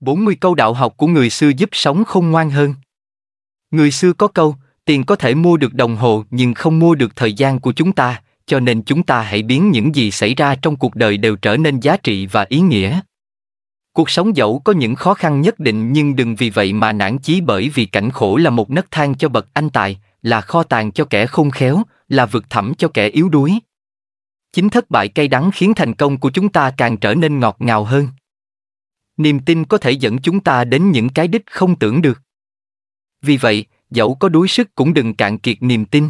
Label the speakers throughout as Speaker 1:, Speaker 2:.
Speaker 1: 40 câu đạo học của người xưa giúp sống không ngoan hơn. Người xưa có câu, tiền có thể mua được đồng hồ nhưng không mua được thời gian của chúng ta, cho nên chúng ta hãy biến những gì xảy ra trong cuộc đời đều trở nên giá trị và ý nghĩa. Cuộc sống dẫu có những khó khăn nhất định nhưng đừng vì vậy mà nản chí bởi vì cảnh khổ là một nấc thang cho bậc anh tài, là kho tàng cho kẻ không khéo, là vực thẳm cho kẻ yếu đuối. Chính thất bại cay đắng khiến thành công của chúng ta càng trở nên ngọt ngào hơn niềm tin có thể dẫn chúng ta đến những cái đích không tưởng được vì vậy dẫu có đuối sức cũng đừng cạn kiệt niềm tin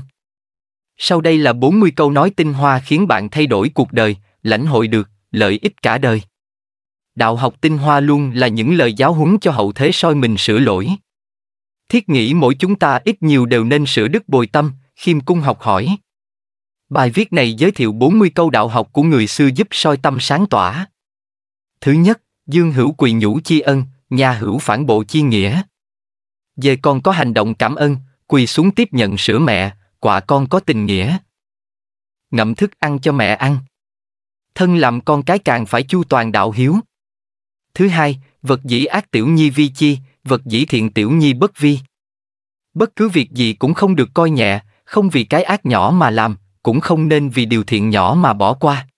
Speaker 1: sau đây là 40 câu nói tinh hoa khiến bạn thay đổi cuộc đời, lãnh hội được lợi ích cả đời. Đạo học tinh hoa luôn là những lời giáo huấn cho hậu thế soi mình sửa lỗi. Thiết nghĩ mỗi chúng ta ít nhiều đều nên sửa đức bồi tâm, khiêm cung học hỏi. Bài viết này giới thiệu 40 câu đạo học của người xưa giúp soi tâm sáng tỏa. Thứ nhất, Dương hữu quỳ nhũ chi ân, nhà hữu phản bộ chi nghĩa. Về con có hành động cảm ơn, quỳ xuống tiếp nhận sữa mẹ, quả con có tình nghĩa. Ngậm thức ăn cho mẹ ăn. Thân làm con cái càng phải chu toàn đạo hiếu. Thứ hai, vật dĩ ác tiểu nhi vi chi, vật dĩ thiện tiểu nhi bất vi. Bất cứ việc gì cũng không được coi nhẹ, không vì cái ác nhỏ mà làm, cũng không nên vì điều thiện nhỏ mà bỏ qua.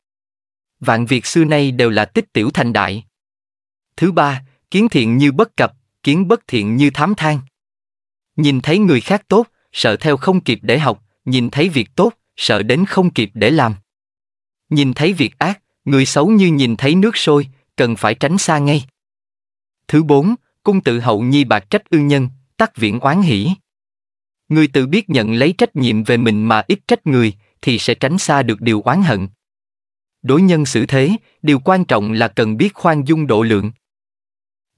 Speaker 1: Vạn việc xưa nay đều là tích tiểu thành đại. Thứ ba, kiến thiện như bất cập, kiến bất thiện như thám than. Nhìn thấy người khác tốt, sợ theo không kịp để học, nhìn thấy việc tốt, sợ đến không kịp để làm. Nhìn thấy việc ác, người xấu như nhìn thấy nước sôi, cần phải tránh xa ngay. Thứ bốn, cung tự hậu nhi bạc trách ư nhân, tắc viễn oán hỷ. Người tự biết nhận lấy trách nhiệm về mình mà ít trách người, thì sẽ tránh xa được điều oán hận. Đối nhân xử thế, điều quan trọng là cần biết khoan dung độ lượng.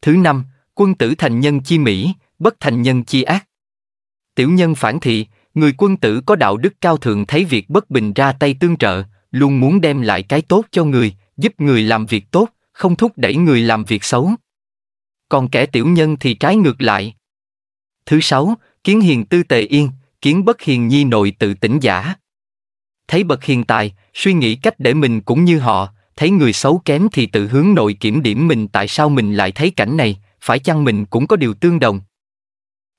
Speaker 1: Thứ năm, quân tử thành nhân chi mỹ, bất thành nhân chi ác. Tiểu nhân phản thị, người quân tử có đạo đức cao thượng thấy việc bất bình ra tay tương trợ, luôn muốn đem lại cái tốt cho người, giúp người làm việc tốt, không thúc đẩy người làm việc xấu. Còn kẻ tiểu nhân thì trái ngược lại. Thứ sáu, kiến hiền tư tề yên, kiến bất hiền nhi nội tự tỉnh giả. Thấy bậc hiền tài, suy nghĩ cách để mình cũng như họ, thấy người xấu kém thì tự hướng nội kiểm điểm mình tại sao mình lại thấy cảnh này, phải chăng mình cũng có điều tương đồng.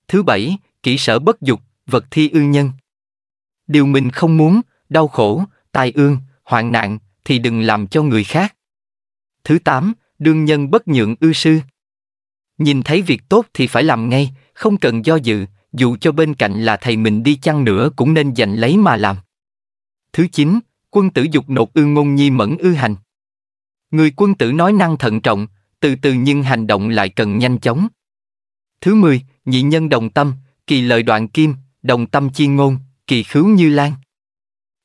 Speaker 1: Thứ bảy, kỹ sở bất dục, vật thi ư nhân. Điều mình không muốn, đau khổ, tai ương, hoạn nạn, thì đừng làm cho người khác. Thứ tám, đương nhân bất nhượng ư sư. Nhìn thấy việc tốt thì phải làm ngay, không cần do dự, dù cho bên cạnh là thầy mình đi chăng nữa cũng nên giành lấy mà làm. Thứ chín, quân tử dục nột ư ngôn nhi mẫn ư hành. Người quân tử nói năng thận trọng, từ từ nhưng hành động lại cần nhanh chóng. Thứ 10, nhị nhân đồng tâm, kỳ lợi đoạn kim, đồng tâm chi ngôn, kỳ khứu như lan.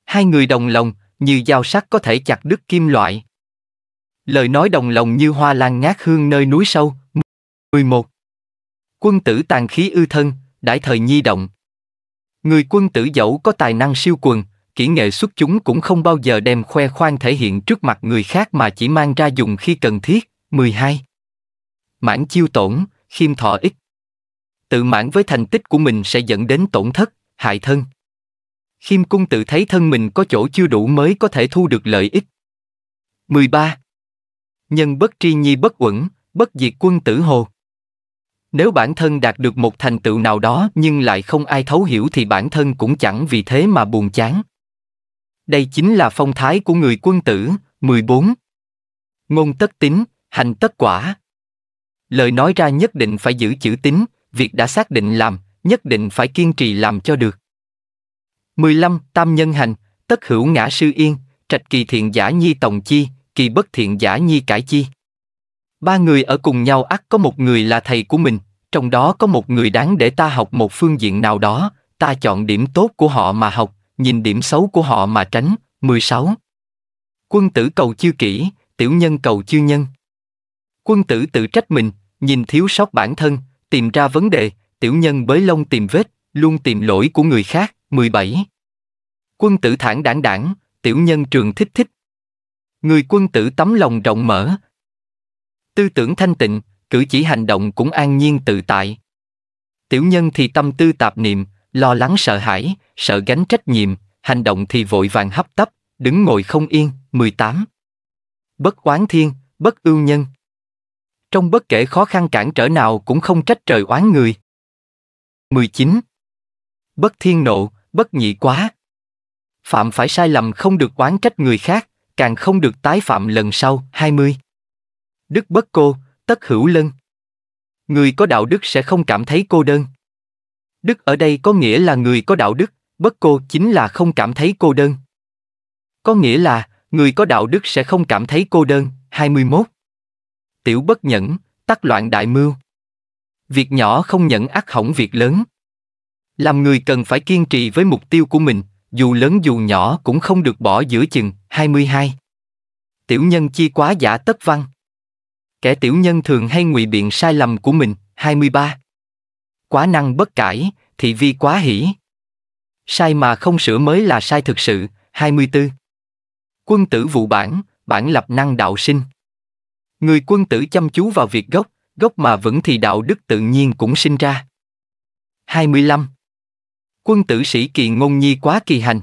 Speaker 1: Hai người đồng lòng, như dao sắc có thể chặt đứt kim loại. Lời nói đồng lòng như hoa lan ngát hương nơi núi sâu. 11. Quân tử tàn khí ư thân, đãi thời nhi động. Người quân tử dẫu có tài năng siêu quần, kỹ nghệ xuất chúng cũng không bao giờ đem khoe khoang thể hiện trước mặt người khác mà chỉ mang ra dùng khi cần thiết. 12. Mãn chiêu tổn, khiêm thọ ích. Tự mãn với thành tích của mình sẽ dẫn đến tổn thất, hại thân. Khiêm cung tự thấy thân mình có chỗ chưa đủ mới có thể thu được lợi ích. 13. Nhân bất tri nhi bất uẩn, bất diệt quân tử hồ. Nếu bản thân đạt được một thành tựu nào đó nhưng lại không ai thấu hiểu thì bản thân cũng chẳng vì thế mà buồn chán. Đây chính là phong thái của người quân tử, 14. Ngôn tất tính, hành tất quả. Lời nói ra nhất định phải giữ chữ tính, việc đã xác định làm, nhất định phải kiên trì làm cho được. 15. Tam nhân hành, tất hữu ngã sư yên, trạch kỳ thiện giả nhi tòng chi, kỳ bất thiện giả nhi cải chi. Ba người ở cùng nhau ắt có một người là thầy của mình, trong đó có một người đáng để ta học một phương diện nào đó, ta chọn điểm tốt của họ mà học, nhìn điểm xấu của họ mà tránh. 16. Quân tử cầu chưa kỹ, tiểu nhân cầu chưa nhân. Quân tử tự trách mình, nhìn thiếu sót bản thân, tìm ra vấn đề, tiểu nhân bới lông tìm vết, luôn tìm lỗi của người khác. 17. Quân tử thản đảng đảng, tiểu nhân trường thích thích. Người quân tử tấm lòng rộng mở. Tư tưởng thanh tịnh, cử chỉ hành động cũng an nhiên tự tại. Tiểu nhân thì tâm tư tạp niệm, lo lắng sợ hãi, sợ gánh trách nhiệm, hành động thì vội vàng hấp tấp, đứng ngồi không yên, 18. Bất oán thiên, bất ưu nhân. Trong bất kể khó khăn cản trở nào cũng không trách trời oán người. 19. Bất thiên nộ, bất nhị quá. Phạm phải sai lầm không được oán trách người khác, càng không được tái phạm lần sau. 20. Đức bất cô, tất hữu lân. Người có đạo đức sẽ không cảm thấy cô đơn. Đức ở đây có nghĩa là người có đạo đức, bất cô chính là không cảm thấy cô đơn. Có nghĩa là, người có đạo đức sẽ không cảm thấy cô đơn. 21. Tiểu bất nhẫn, tắc loạn đại mưu. Việc nhỏ không nhận ác hỏng việc lớn. Làm người cần phải kiên trì với mục tiêu của mình, dù lớn dù nhỏ cũng không được bỏ giữa chừng. 22. Tiểu nhân chi quá giả tất văn. Kẻ tiểu nhân thường hay ngụy biện sai lầm của mình. 23 quá năng bất cải, thị vi quá hỷ. Sai mà không sửa mới là sai thực sự, 24. Quân tử vụ bản, bản lập năng đạo sinh. Người quân tử chăm chú vào việc gốc, gốc mà vững thì đạo đức tự nhiên cũng sinh ra. 25. Quân tử sĩ kỳ ngôn nhi quá kỳ hành.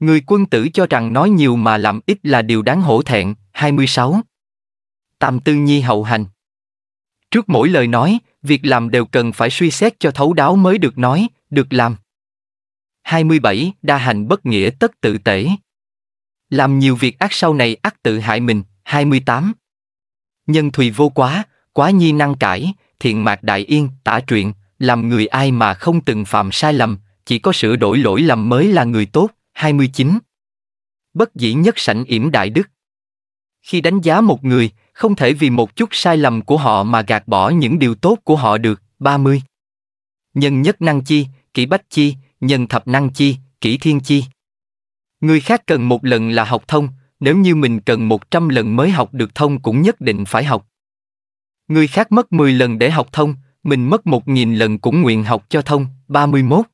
Speaker 1: Người quân tử cho rằng nói nhiều mà làm ít là điều đáng hổ thẹn, 26. Tam tư nhi hậu hành. Trước mỗi lời nói, việc làm đều cần phải suy xét cho thấu đáo mới được nói, được làm. 27. Đa hành bất nghĩa tất tự tể. Làm nhiều việc ác sau này ác tự hại mình. 28. Nhân thùy vô quá, quá nhi năng cải, thiện mạc đại yên, tả truyện, làm người ai mà không từng phạm sai lầm, chỉ có sửa đổi lỗi lầm mới là người tốt. 29. Bất dĩ nhất sảnh yểm đại đức. Khi đánh giá một người, không thể vì một chút sai lầm của họ mà gạt bỏ những điều tốt của họ được. 30. Nhân nhất năng chi, kỷ bách chi, nhân thập năng chi, kỷ thiên chi. Người khác cần một lần là học thông, nếu như mình cần 100 lần mới học được thông cũng nhất định phải học. Người khác mất 10 lần để học thông, mình mất 1.000 lần cũng nguyện học cho thông. 31.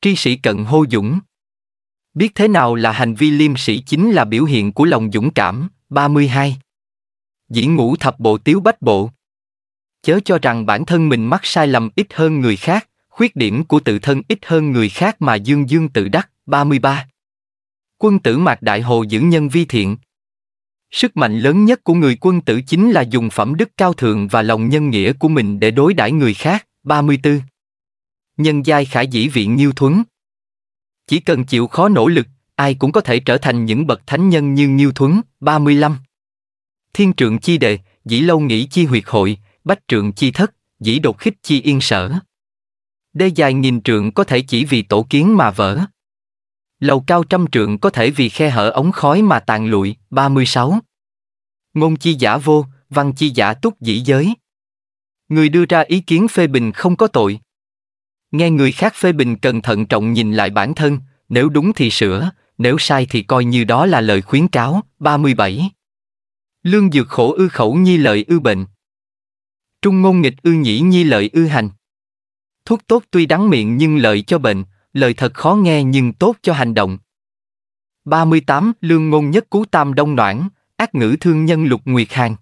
Speaker 1: Tri sĩ cận hô dũng. Biết thế nào là hành vi liêm sĩ chính là biểu hiện của lòng dũng cảm. 32 diễn ngũ thập bộ tiếu bách bộ. Chớ cho rằng bản thân mình mắc sai lầm ít hơn người khác, khuyết điểm của tự thân ít hơn người khác mà dương dương tự đắc, 33. Quân tử mạc đại hồ giữ nhân vi thiện. Sức mạnh lớn nhất của người quân tử chính là dùng phẩm đức cao thượng và lòng nhân nghĩa của mình để đối đãi người khác, 34. Nhân giai khả dĩ viện nhiêu thuấn. Chỉ cần chịu khó nỗ lực, ai cũng có thể trở thành những bậc thánh nhân như Nhiêu Thuấn, 35 thiên trượng chi đề dĩ lâu nghĩ chi huyệt hội, bách trượng chi thất, dĩ đột khích chi yên sở. Đê dài nghìn trượng có thể chỉ vì tổ kiến mà vỡ. Lầu cao trăm trượng có thể vì khe hở ống khói mà tàn lụi, 36. Ngôn chi giả vô, văn chi giả túc dĩ giới. Người đưa ra ý kiến phê bình không có tội. Nghe người khác phê bình cần thận trọng nhìn lại bản thân, nếu đúng thì sửa, nếu sai thì coi như đó là lời khuyến cáo. 37. Lương dược khổ ư khẩu nhi lợi ư bệnh. Trung ngôn nghịch ư nhĩ nhi lợi ư hành. Thuốc tốt tuy đắng miệng nhưng lợi cho bệnh, lời thật khó nghe nhưng tốt cho hành động. 38. Lương ngôn nhất cú tam đông noãn, ác ngữ thương nhân lục nguyệt hàng.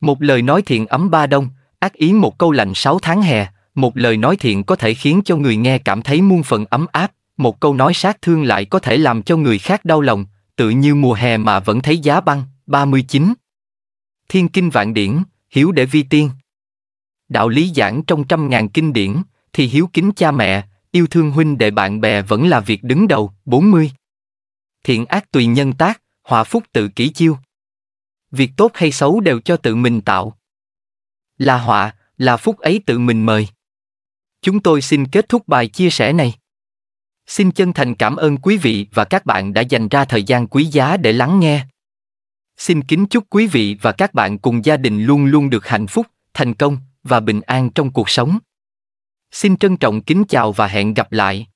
Speaker 1: Một lời nói thiện ấm ba đông, ác ý một câu lạnh sáu tháng hè, một lời nói thiện có thể khiến cho người nghe cảm thấy muôn phần ấm áp, một câu nói sát thương lại có thể làm cho người khác đau lòng, tự như mùa hè mà vẫn thấy giá băng. 39 Thiên kinh vạn điển, hiếu để vi tiên Đạo lý giảng trong trăm ngàn kinh điển, thì hiếu kính cha mẹ, yêu thương huynh đệ bạn bè vẫn là việc đứng đầu, 40 Thiện ác tùy nhân tác, họa phúc tự kỷ chiêu Việc tốt hay xấu đều cho tự mình tạo Là họa, là phúc ấy tự mình mời Chúng tôi xin kết thúc bài chia sẻ này xin chân thành cảm ơn quý vị và các bạn đã dành ra thời gian quý giá để lắng nghe Xin kính chúc quý vị và các bạn cùng gia đình luôn luôn được hạnh phúc, thành công và bình an trong cuộc sống. Xin trân trọng kính chào và hẹn gặp lại.